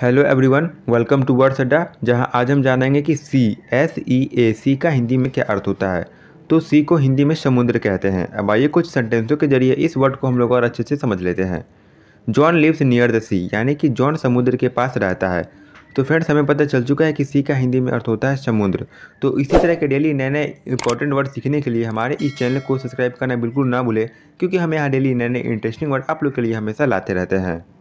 hello everyone welcome to word Adda जहां आज हम जानेंगे कि सी एस ई ए सी का हिंदी में क्या अर्थ होता है तो सी को हिंदी में समुद्र कहते हैं अब आइए कुछ सेंटेंसों के जरिए इस वर्ड को हम लोग और अच्छे से समझ लेते हैं John lives near the sea यानी कि जॉन समुद्र के पास रहता है तो फ्रेंड्स हमें पता चल चुका है कि सी का हिंदी में अर्थ होता है समुद्र तो इसी तरह के डेली नए नए इंपॉर्टेंट वर्ड सीखने के लिए हमारे इस चैनल को सब्सक्राइब करना बिल्कुल ना भूलें क्योंकि हम यहाँ डेली नए नए इंटरेस्टिंग वर्ड आप लोग के लिए हमेशा लाते रहते हैं